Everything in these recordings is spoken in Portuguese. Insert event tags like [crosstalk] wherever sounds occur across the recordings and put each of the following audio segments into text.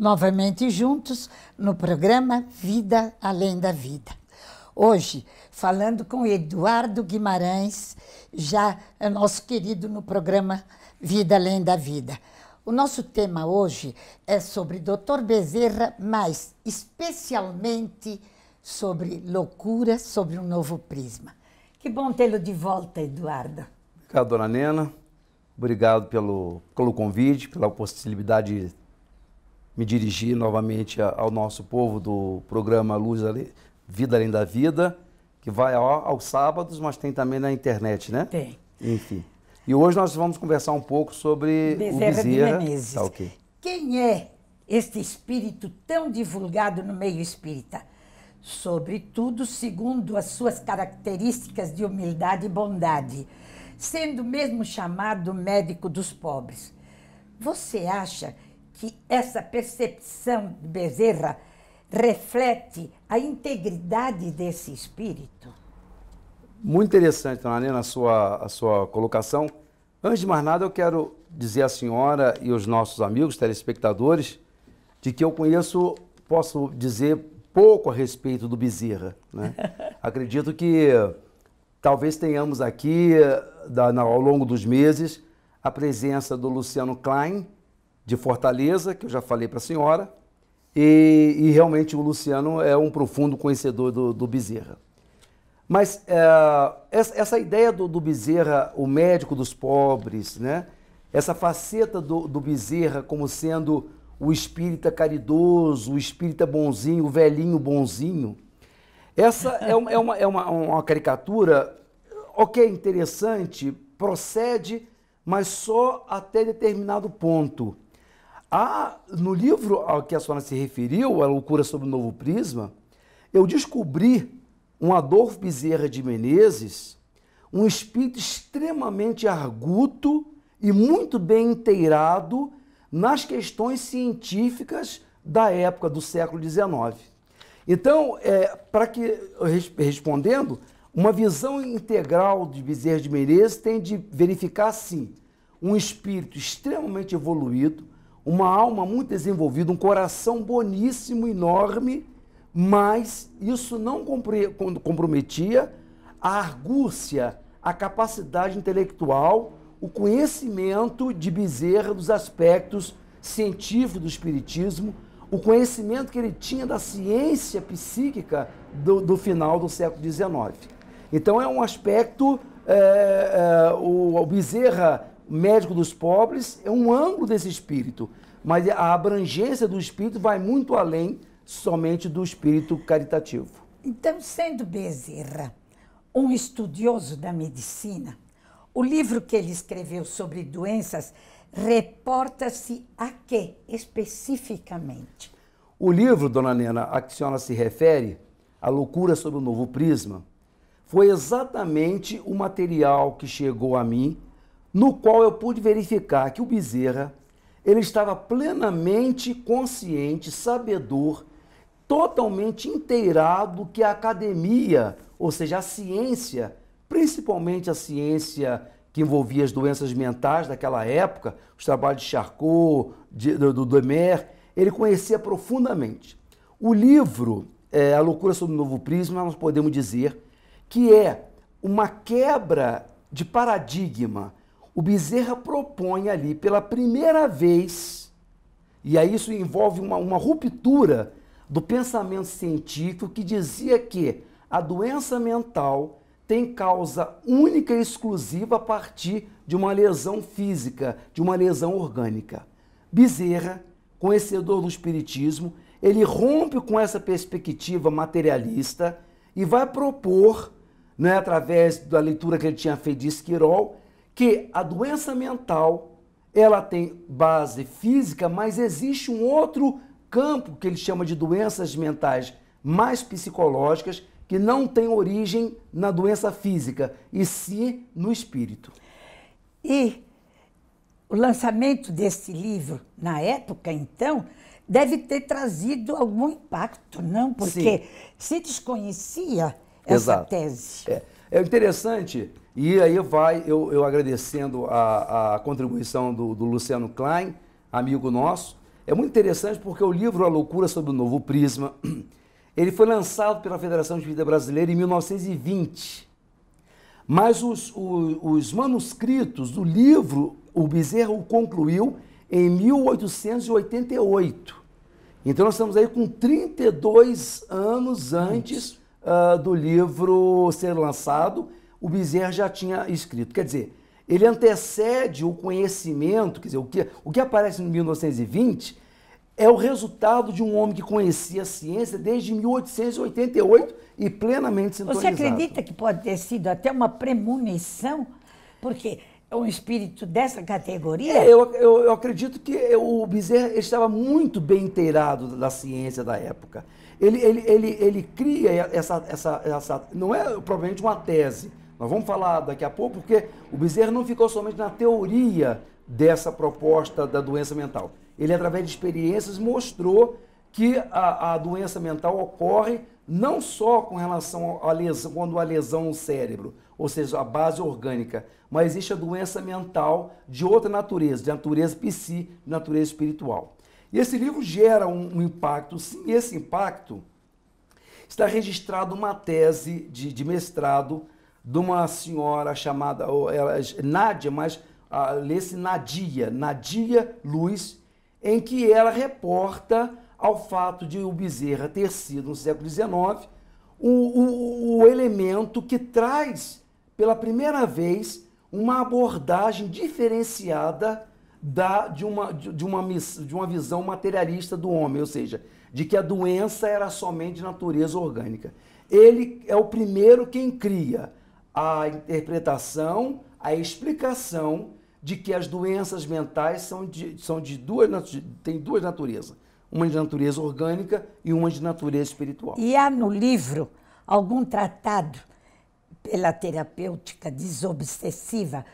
novamente juntos no programa Vida Além da Vida. Hoje, falando com Eduardo Guimarães, já é nosso querido no programa Vida Além da Vida. O nosso tema hoje é sobre Dr. Bezerra, mas especialmente sobre loucura, sobre um novo prisma. Que bom tê-lo de volta, Eduardo. Obrigado, dona Nena. Obrigado pelo, pelo convite, pela possibilidade de me dirigir novamente ao nosso povo do programa Luz Ale... Vida Além da Vida, que vai aos sábados, mas tem também na internet, né? Tem. Enfim. E hoje nós vamos conversar um pouco sobre Bezerra o Bezerra. Menezes. Tá, okay. Quem é este espírito tão divulgado no meio espírita? Sobretudo segundo as suas características de humildade e bondade, sendo mesmo chamado médico dos pobres. Você acha que que essa percepção de Bezerra reflete a integridade desse espírito? Muito interessante, Dona Nena, a sua, a sua colocação. Antes de mais nada, eu quero dizer à senhora e aos nossos amigos telespectadores de que eu conheço, posso dizer, pouco a respeito do Bezerra. Né? [laughs] Acredito que talvez tenhamos aqui, eh, da, ao longo dos meses, a presença do Luciano Klein, de Fortaleza, que eu já falei para a senhora, e, e, realmente o Luciano é um profundo conhecedor do, do Bezerra. Mas é, essa ideia do, do, Bezerra, o médico dos pobres, né? essa faceta do, do Bezerra como sendo o espírita caridoso, o espírita bonzinho, o velhinho bonzinho, essa é uma, é uma, é uma, uma caricatura, ok, interessante, procede, mas só até determinado ponto no livro ao que a senhora se referiu, A Loucura sobre o Novo Prisma, eu descobri um Adolfo Bezerra de Menezes, um espírito extremamente arguto e muito bem inteirado nas questões científicas da época do século XIX. Então, é, para que respondendo, uma visão integral de Bezerra de Menezes tem de verificar sim um espírito extremamente evoluído, uma alma muito desenvolvida, um coração boníssimo, enorme, mas isso não comprometia a argúcia, a capacidade intelectual, o conhecimento de Bezerra dos aspectos científicos do Espiritismo, o conhecimento que ele tinha da ciência psíquica do, do final do século XIX. Então é um aspecto, é, é, o, o Bezerra médico dos pobres é um ângulo desse espírito, mas a abrangência do espírito vai muito além somente do espírito caritativo. Então, sendo Bezerra um estudioso da medicina, o livro que ele escreveu sobre doenças reporta-se a que especificamente? O livro, dona Nena, a que a senhora se refere, A Loucura sob o Novo Prisma, foi exatamente o material que chegou a mim no qual eu pude verificar que o Bezerra ele estava plenamente consciente, sabedor, totalmente inteirado que a academia, ou seja, a ciência, principalmente a ciência que envolvia as doenças mentais daquela época, os trabalhos de Charcot, de, do Demer, ele conhecia profundamente. O livro é, A Loucura sobre o Novo Prisma, nós podemos dizer que é uma quebra de paradigma o Bezerra propõe ali pela primeira vez, e aí isso envolve uma, uma ruptura do pensamento científico que dizia que a doença mental tem causa única e exclusiva a partir de uma lesão física, de uma lesão orgânica. Bezerra, conhecedor do Espiritismo, ele rompe com essa perspectiva materialista e vai propor, né, através da leitura que ele tinha feito de Esquirol, que a doença mental ela tem base física, mas existe um outro campo que ele chama de doenças mentais mais psicológicas que não tem origem na doença física e sim no espírito. E o lançamento desse livro na época, então, deve ter trazido algum impacto, não? Porque sim. se desconhecia essa Exato. tese. É. é interessante e aí vai eu, eu agradecendo a, a contribuição do, do, Luciano Klein, amigo nosso. É muito interessante porque o livro A Loucura sobre o Novo Prisma, [clears throat] ele foi lançado pela Federação de Vida Brasileira em 1920. Mas os, os, os manuscritos do livro, o Bezerra o concluiu em 1888. Então nós estamos aí com 32 anos antes uh, do livro ser lançado o Bezerra já tinha escrito. Quer dizer, ele antecede o conhecimento, quer dizer, o que, o que aparece em 1920 é o resultado de um homem que conhecia a ciência desde 1888 e plenamente sintonizado. Você acredita que pode ter sido até uma premonição? Porque é um espírito dessa categoria? É, eu, eu, eu, acredito que o Bezerra estava muito bem inteirado da ciência da época. Ele, ele, ele, ele cria essa, essa, essa. Não é provavelmente uma tese, nós vamos falar daqui a pouco, porque o Bezerra não ficou somente na teoria dessa proposta da doença mental. Ele, através de experiências, mostrou que a, a doença mental ocorre não só com relação à lesão, quando há lesão no cérebro, ou seja, a base orgânica, mas existe a doença mental de outra natureza, de natureza psi, de natureza espiritual. E esse livro gera um, um impacto, sim, esse impacto está registrado uma tese de, de mestrado de uma senhora chamada ela, é Nádia, mas ah, lê-se Nadia, Nadia Luz, em que ela reporta ao fato de o Bezerra ter sido, no século XIX, o, o, o elemento que traz, pela primeira vez, uma abordagem diferenciada da, de, uma, de, de, uma, de uma visão materialista do homem, ou seja, de que a doença era somente natureza orgânica. Ele é o primeiro quem cria a interpretação, a explicação de que as doenças mentais são de, são de duas, tem duas naturezas. Uma de natureza orgânica e uma de natureza espiritual. E há no livro algum tratado pela terapêutica desobsessiva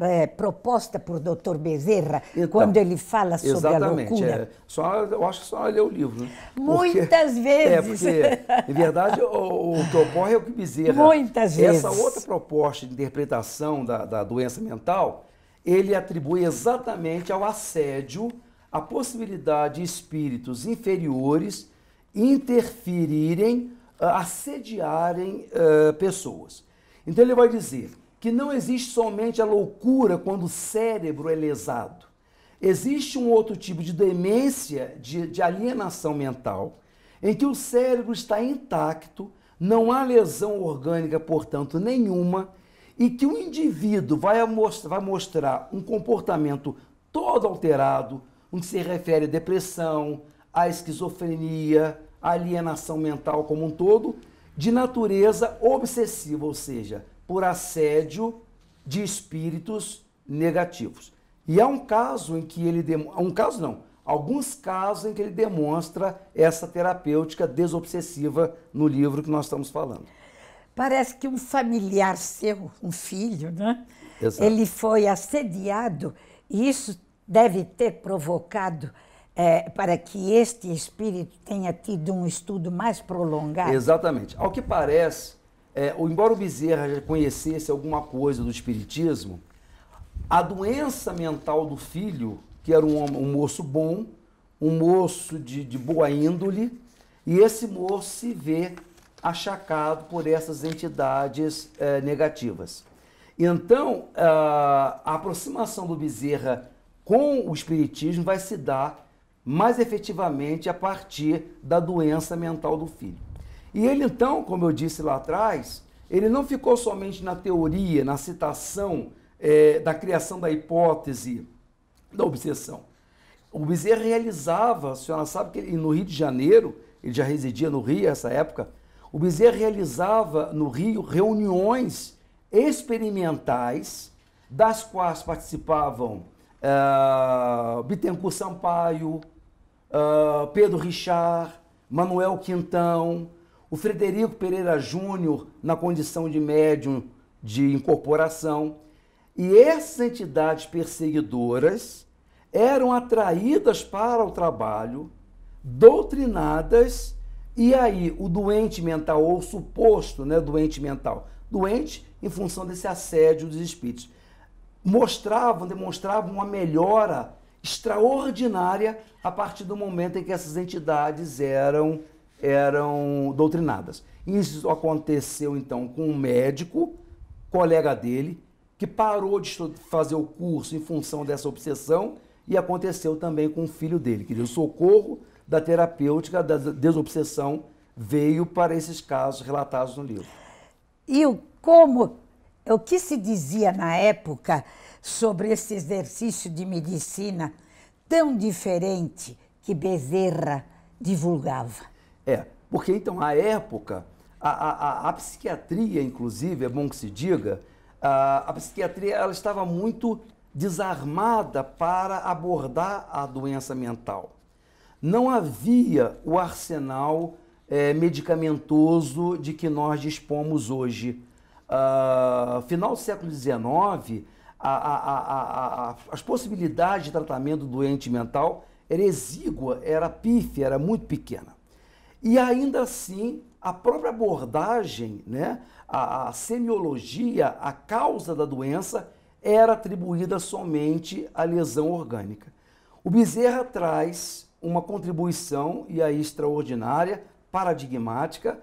é, proposta por Dr. Bezerra, então, quando ele fala sobre a loucura. É. Só, eu acho que só ler é o livro. Né? Muitas porque, [laughs] é, vezes. É, porque, em verdade, o, o que ocorre é o que Bezerra. Muitas vezes. Essa outra proposta de interpretação da, da doença mental, ele atribui exatamente ao assédio a possibilidade de espíritos inferiores interferirem, ah, assediarem uh, pessoas. Então ele vai dizer que não existe somente a loucura quando o cérebro é lesado. Existe um outro tipo de demência, de, de alienação mental, em que o cérebro está intacto, não há lesão orgânica, portanto, nenhuma, e que o indivíduo vai mostrar, vai mostrar um comportamento todo alterado, onde que se refere à depressão, à esquizofrenia, à alienação mental como um todo, de natureza obsessiva, ou seja, por assédio de espíritos negativos. E há um caso em que ele um caso não, alguns casos em que ele demonstra essa terapêutica desobsessiva no livro que nós estamos falando. Parece que um familiar seu, um filho, né? Exato. Ele foi assediado e isso deve ter provocado é, para que este espírito tenha tido um estudo mais prolongado. Exatamente. Ao que parece, é, embora o Bezerra já conhecesse alguma coisa do espiritismo, a doença mental do filho, que era um, um moço bom, um moço de, de, boa índole, e esse moço se vê achacado por essas entidades é, negativas. Então, a, a aproximação do Bezerra com o espiritismo vai se dar mais efetivamente a partir da doença mental do filho. E ele então, como eu disse lá atrás, ele não ficou somente na teoria, na citação é, da criação da hipótese da obsessão. O Bezerra realizava, a senhora sabe que ele, no Rio de Janeiro, ele já residia no Rio essa época, o Bezerra realizava no Rio reuniões experimentais, das quais participavam uh, Bittencourt Sampaio, uh, Pedro Richard, Manuel Quintão, o Frederico Pereira Júnior na condição de médium de incorporação. E essas entidades perseguidoras eram atraídas para o trabalho, doutrinadas, e aí o doente mental, ou suposto né, doente mental, doente em função desse assédio dos espíritos, mostravam, demonstravam uma melhora extraordinária a partir do momento em que essas entidades eram eram doutrinadas. Isso aconteceu então com um médico, colega dele, que parou de fazer o curso em função dessa obsessão, e aconteceu também com o filho dele, que o socorro da terapêutica da desobsessão veio para esses casos relatados no livro. E o como, o que se dizia na época sobre esse exercício de medicina tão diferente que Bezerra divulgava? É, porque então, à época, a, a, a psiquiatria, inclusive, é bom que se diga, a, a psiquiatria ela estava muito desarmada para abordar a doença mental. Não havia o arsenal é, medicamentoso de que nós dispomos hoje. Uh, final do século XIX, a, a, a, as possibilidades de tratamento do doente mental era exígua, era pífia, era muito pequena. E ainda assim, a própria abordagem, né, a, a semiologia, a causa da doença, era atribuída somente à lesão orgânica. O Bezerra traz uma contribuição, e aí extraordinária, paradigmática,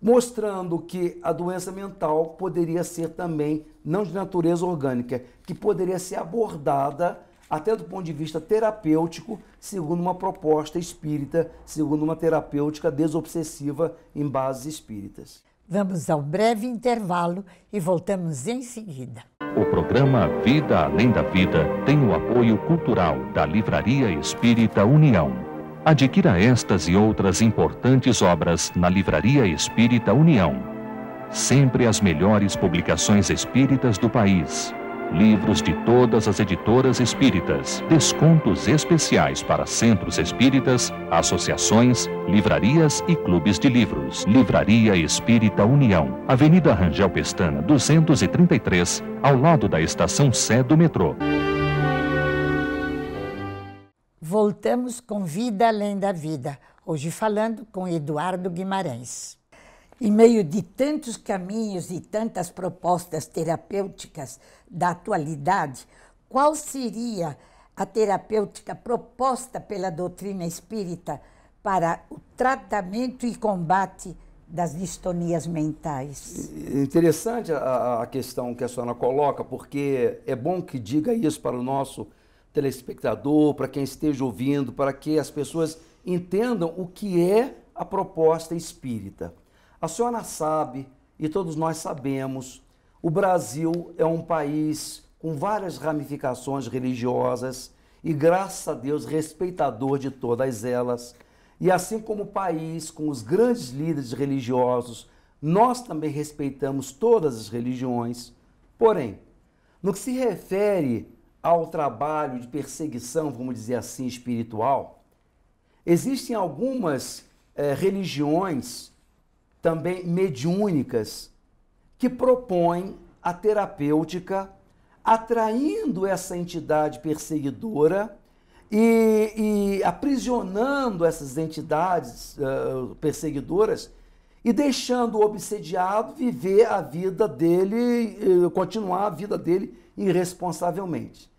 mostrando que a doença mental poderia ser também não de natureza orgânica, que poderia ser abordada até do ponto de vista terapêutico, segundo uma proposta espírita, segundo uma terapêutica desobsessiva em bases espíritas. Vamos ao breve intervalo e voltamos em seguida. O programa Vida Além da Vida tem o apoio cultural da Livraria Espírita União. Adquira estas e outras importantes obras na Livraria Espírita União. Sempre as melhores publicações espíritas do país livros de todas as editoras espíritas, descontos especiais para centros espíritas, associações, livrarias e clubes de livros. Livraria Espírita União, Avenida Rangel Pestana, 233, ao lado da estação Sé do metrô. Voltamos com Vida Além da Vida, hoje falando com Eduardo Guimarães. Em meio de tantos caminhos e tantas propostas terapêuticas da atualidade, qual seria a terapêutica proposta pela doutrina espírita para o tratamento e combate das distonias mentais? É interessante a, questão que a senhora coloca, porque é bom que diga isso para o nosso telespectador, para quem esteja ouvindo, para que as pessoas entendam o que é a proposta espírita. A senhora sabe, e todos nós sabemos, o Brasil é um país com várias ramificações religiosas e, graças a Deus, respeitador de todas elas. E assim como o país, com os grandes líderes religiosos, nós também respeitamos todas as religiões. Porém, no que se refere ao trabalho de perseguição, vamos dizer assim, espiritual, existem algumas eh, religiões também mediúnicas, que propõem a terapêutica, atraindo essa entidade perseguidora e, e aprisionando essas entidades uh, perseguidoras e deixando o obsediado viver a vida dele, eh, continuar a vida dele irresponsavelmente.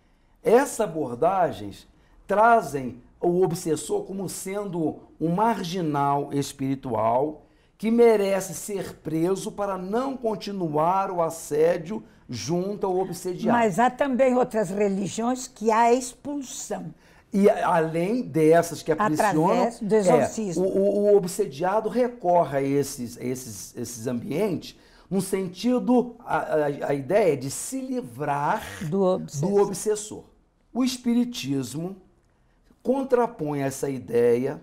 Essas abordagens trazem o obsessor como sendo um marginal espiritual que merece ser preso para não continuar o assédio junto ao obsediado. Mas há também outras religiões que há a expulsão. E além dessas que aprisionam, do é, exorcismo. É, o, o, obsediado recorre a esses, a esses, esses ambientes no sentido, a, a, a ideia de se livrar do obsessor. do obsessor. O espiritismo contrapõe essa ideia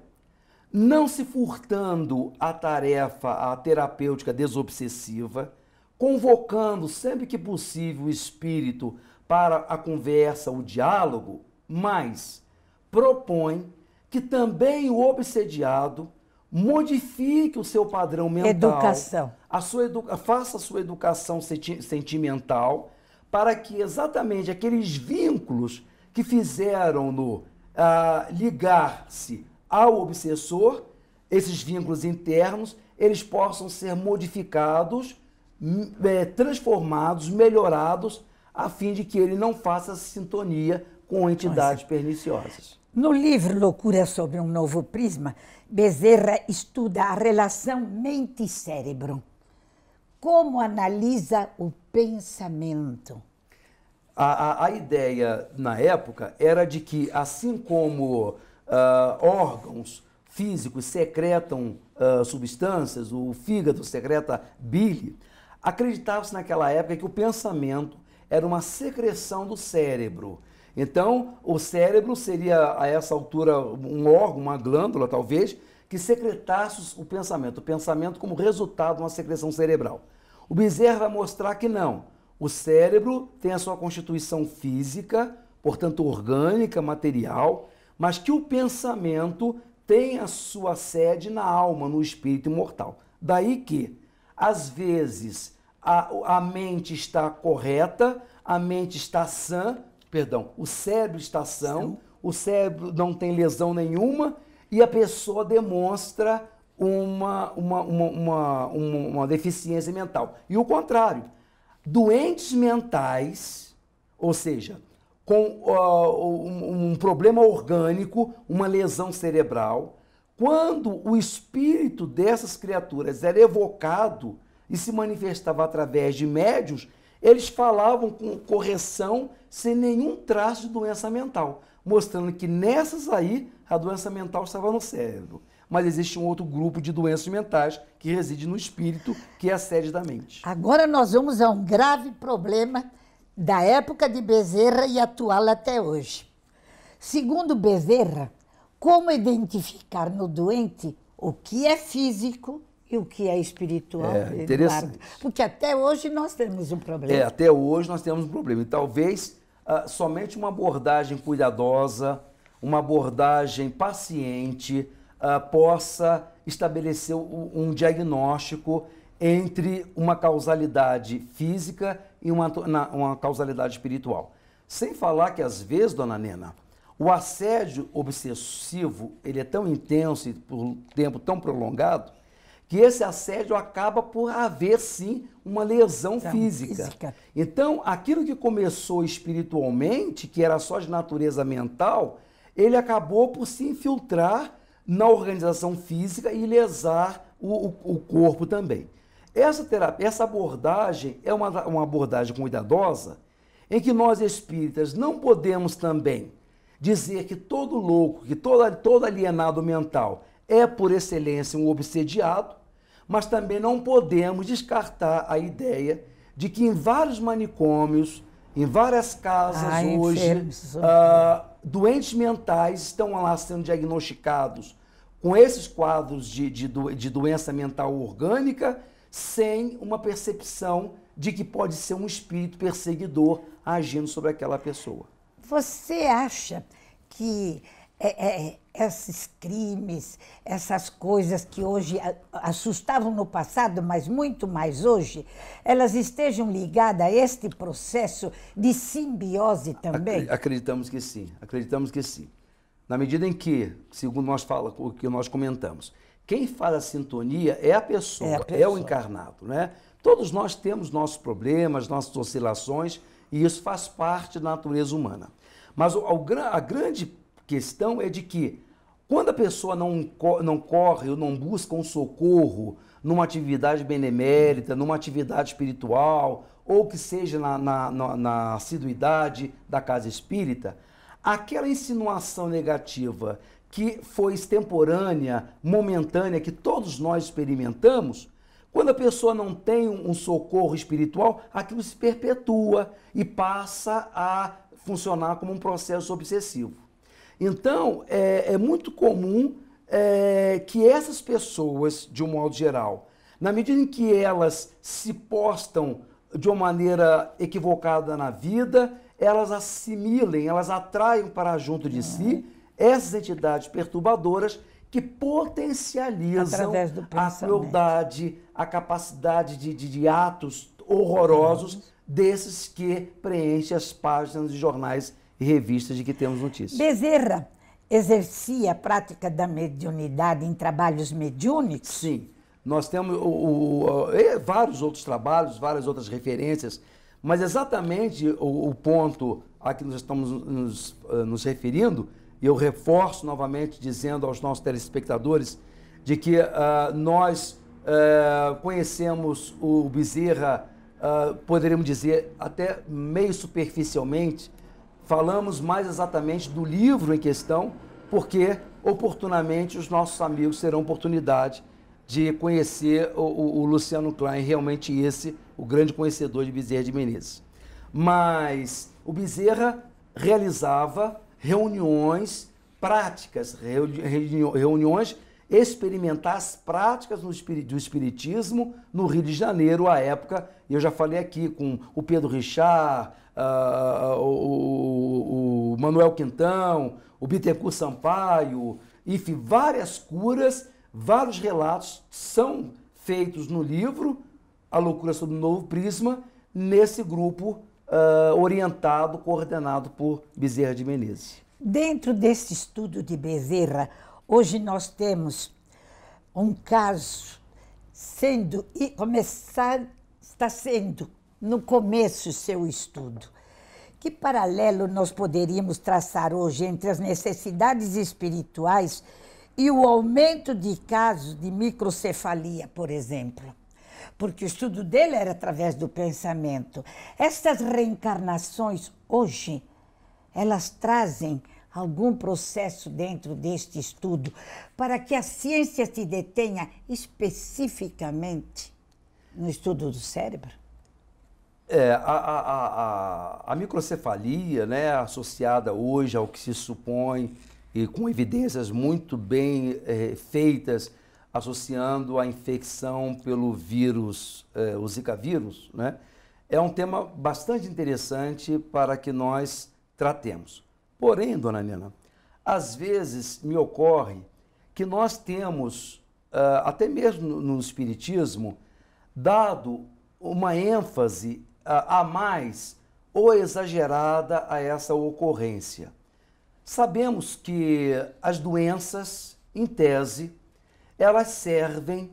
não se furtando à tarefa, à terapêutica desobsessiva, convocando sempre que possível o espírito para a conversa, o diálogo, mas propõe que também o obsediado modifique o seu padrão mental. Educação. A sua educa faça a sua educação senti sentimental para que exatamente aqueles vínculos que fizeram-no ah, ligar-se ao obsessor, esses vínculos internos, eles possam ser modificados, é, transformados, melhorados, a fim de que ele não faça sintonia com entidades Nossa. perniciosas. No livro Loucura sobre um Novo Prisma, Bezerra estuda a relação mente-cérebro. Como analisa o pensamento? A, a, a, ideia na época era de que, assim como uh, órgãos físicos secretam uh, substâncias, o fígado secreta bile, acreditava-se naquela época que o pensamento era uma secreção do cérebro. Então, o cérebro seria, a essa altura, um órgão, uma glândula talvez, que secretasse o pensamento, o pensamento como resultado de uma secreção cerebral. O Bezerra vai mostrar que não. O cérebro tem a sua constituição física, portanto orgânica, material, mas que o pensamento tem a sua sede na alma, no espírito imortal. Daí que, às vezes, a, a mente está correta, a mente está sã, perdão, o cérebro está sã, o cérebro não tem lesão nenhuma e a pessoa demonstra uma, uma, uma, uma, deficiência mental. E o contrário, doentes mentais, ou seja, com uh, um, um problema orgânico, uma lesão cerebral, quando o espírito dessas criaturas era evocado e se manifestava através de médios, eles falavam com correção, sem nenhum traço de doença mental, mostrando que nessas aí a doença mental estava no cérebro. Mas existe um outro grupo de doenças mentais que reside no espírito, que é a sede da mente. Agora nós vamos a um grave problema da época de Bezerra e atual até hoje. Segundo Bezerra, como identificar no doente o que é físico e o que é espiritual, é, interessante. Porque até hoje nós temos um problema. É, até hoje nós temos um problema. E talvez uh, somente uma abordagem cuidadosa, uma abordagem paciente, uh, possa estabelecer um, um diagnóstico entre uma causalidade física e uma, na, uma causalidade espiritual. Sem falar que, às vezes, dona Nena, o assédio obsessivo ele é tão intenso e por tempo tão prolongado que esse assédio acaba por haver sim uma lesão então, física. física. Então, aquilo que começou espiritualmente, que era só de natureza mental, ele acabou por se infiltrar na organização física e lesar o, o, o corpo também. Essa terapia, essa abordagem é uma, uma abordagem cuidadosa em que nós espíritas não podemos também dizer que todo louco, que todo, todo alienado mental é por excelência um obsediado, mas também não podemos descartar a ideia de que em vários manicômios, em várias casas ah, hoje, é ah, doentes mentais estão lá sendo diagnosticados com esses quadros de, de, de doença mental orgânica sem uma percepção de que pode ser um espírito perseguidor agindo sobre aquela pessoa. Você acha que é, é, é esses crimes, essas coisas que hoje assustavam no passado, mas muito mais hoje, elas estejam ligadas a este processo de simbiose também? Acreditamos que sim, acreditamos que sim. Na medida em que, segundo nós fala, o que nós comentamos, quem faz a sintonia é a pessoa, é, a pessoa. é o encarnado, né? Todos nós temos nossos problemas, nossas oscilações, e isso faz parte da natureza humana. Mas a grande questão é de que, quando a pessoa não, não corre ou não busca um socorro numa atividade benemérita, numa atividade espiritual, ou que seja na, na, na, na assiduidade da casa espírita, aquela insinuação negativa que foi extemporânea, momentânea, que todos nós experimentamos, quando a pessoa não tem um socorro espiritual, aquilo se perpetua e passa a funcionar como um processo obsessivo. Então, é, é muito comum é, que essas pessoas, de um modo geral, na medida em que elas se postam de uma maneira equivocada na vida, elas assimilem, elas atraem para junto de si essas entidades perturbadoras que potencializam a crueldade, a capacidade de, de, de atos horrorosos uhum. desses que preenchem as páginas de jornais e revistas de que temos notícias. Bezerra exercia a prática da mediunidade em trabalhos mediúnicos? Sim. Nós temos o, o, o, vários outros trabalhos, várias outras referências, mas exatamente o, ponto a que nós estamos nos, eh, nos referindo e eu reforço novamente dizendo aos nossos telespectadores de que uh, nós uh, conhecemos o Bezerra, uh, poderíamos dizer até meio superficialmente, falamos mais exatamente do livro em questão, porque oportunamente os nossos amigos terão oportunidade de conhecer o, o, o Luciano Klein, realmente esse, o grande conhecedor de Bezerra de Menezes. Mas o Bezerra realizava reuniões práticas, reuniões experimentais práticas do Espiritismo no Rio de Janeiro, à época, e eu já falei aqui com o Pedro Richard, uh, o, o, Manuel Quintão, o Bittencourt Sampaio, enfim, várias curas, vários relatos são feitos no livro A Loucura sob o Novo Prisma, nesse grupo uh, orientado, coordenado por Bezerra de Menezes. Dentro desse estudo de Bezerra, hoje nós temos um caso sendo e começar está sendo no começo seu estudo. Que paralelo nós poderíamos traçar hoje entre as necessidades espirituais e o aumento de casos de microcefalia, por exemplo? porque o estudo dele era através do pensamento. Estas reencarnações hoje, elas trazem algum processo dentro deste estudo para que a ciência se detenha especificamente no estudo do cérebro? É, a, a, a, a, microcefalia, né, associada hoje ao que se supõe e com evidências muito bem é, feitas associando a infecção pelo vírus, eh, o Zika vírus, né? é um tema bastante interessante para que nós tratemos. Porém, dona Nina, às vezes me ocorre que nós temos, eh, até mesmo no Espiritismo, dado uma ênfase a mais ou exagerada a essa ocorrência. Sabemos que as doenças, em tese, elas servem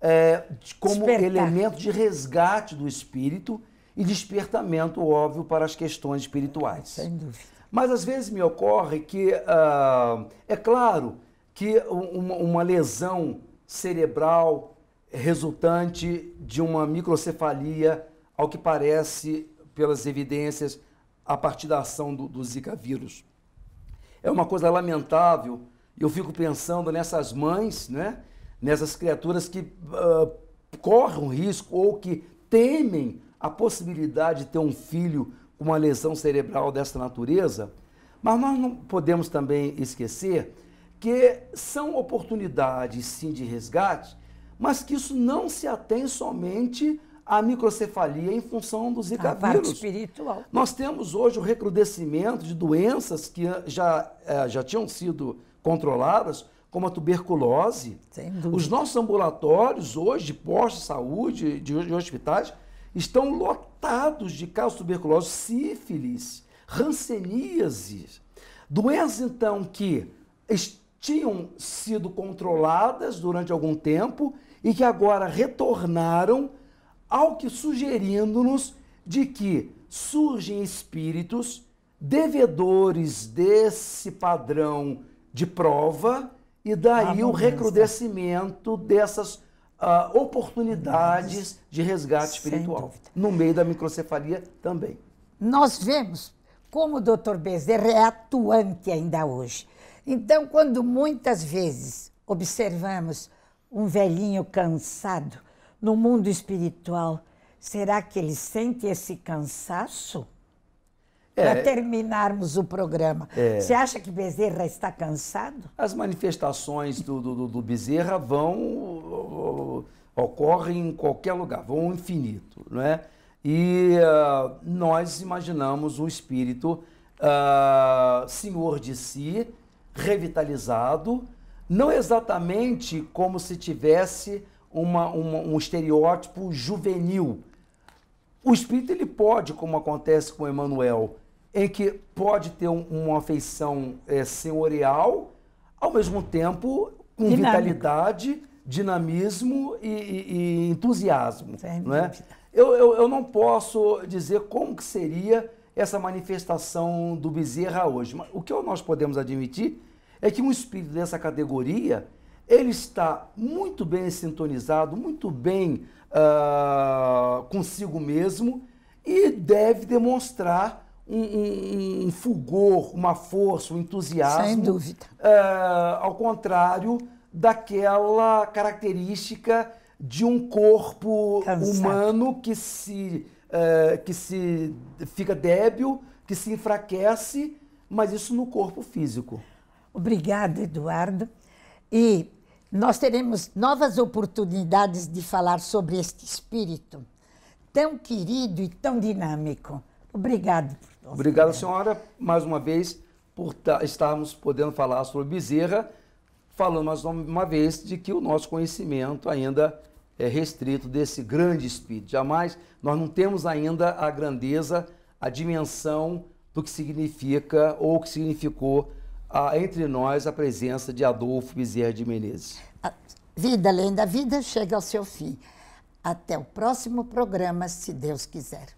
é, como Despertar. elemento de resgate do espírito e despertamento, óbvio, para as questões espirituais. Sem dúvida. Mas às vezes me ocorre que, uh, é claro, que uma, uma, lesão cerebral resultante de uma microcefalia, ao que parece pelas evidências, a partir da ação do, do Zika vírus. É uma coisa lamentável eu fico pensando nessas mães, né? nessas criaturas que uh, correm risco ou que temem a possibilidade de ter um filho com uma lesão cerebral dessa natureza. Mas nós não podemos também esquecer que são oportunidades, sim, de resgate, mas que isso não se atém somente à microcefalia em função do Zika a vírus. Parte espiritual. Nós temos hoje o recrudescimento de doenças que já, eh, já tinham sido controladas, como a tuberculose. Os nossos ambulatórios hoje, postos de saúde, de, de hospitais, estão lotados de casos de tuberculose, sífilis, ranceníase, doenças então que tinham sido controladas durante algum tempo e que agora retornaram ao que sugerindo-nos de que surgem espíritos devedores desse padrão de prova e daí ah, o recrudescimento dessas Uh, oportunidades de resgate espiritual. No meio da microcefalia também. Nós vemos como o Dr. Bezerra é atuante ainda hoje. Então, quando muitas vezes observamos um velhinho cansado no mundo espiritual, será que ele sente esse cansaço? é, para terminarmos o programa. É, Você acha que Bezerra está cansado? As manifestações do, do, do Bezerra vão ocorrem em qualquer lugar, vão ao infinito, não é? E uh, nós imaginamos um espírito uh, senhor de si, revitalizado, não exatamente como se tivesse uma, uma, um estereótipo juvenil. O espírito ele pode, como acontece com Emmanuel, em que pode ter um, uma afeição é, senhorial, ao mesmo tempo com vitalidade, dinamismo e, e, e entusiasmo. não é? Eu, eu, eu, não posso dizer como que seria essa manifestação do Bezerra hoje, mas o que nós podemos admitir é que um espírito dessa categoria ele está muito bem sintonizado, muito bem uh, consigo mesmo e deve demonstrar um, um, fulgor, uma força, um entusiasmo. Sem dúvida. Uh, ao contrário daquela característica de um corpo Cansado. humano que se, uh, que se fica débil, que se enfraquece, mas isso no corpo físico. Obrigada, Eduardo. E nós teremos novas oportunidades de falar sobre este espírito tão querido e tão dinâmico. Obrigado nossa, Obrigado, senhora, mais uma vez, por estarmos podendo falar sobre Bezerra, falando mais uma vez de que o nosso conhecimento ainda é restrito desse grande espírito. Jamais, nós não temos ainda a grandeza, a dimensão do que significa ou que significou a, entre nós a presença de Adolfo Bezerra de Menezes. A vida além da vida chega ao seu fim. Até o próximo programa, se Deus quiser.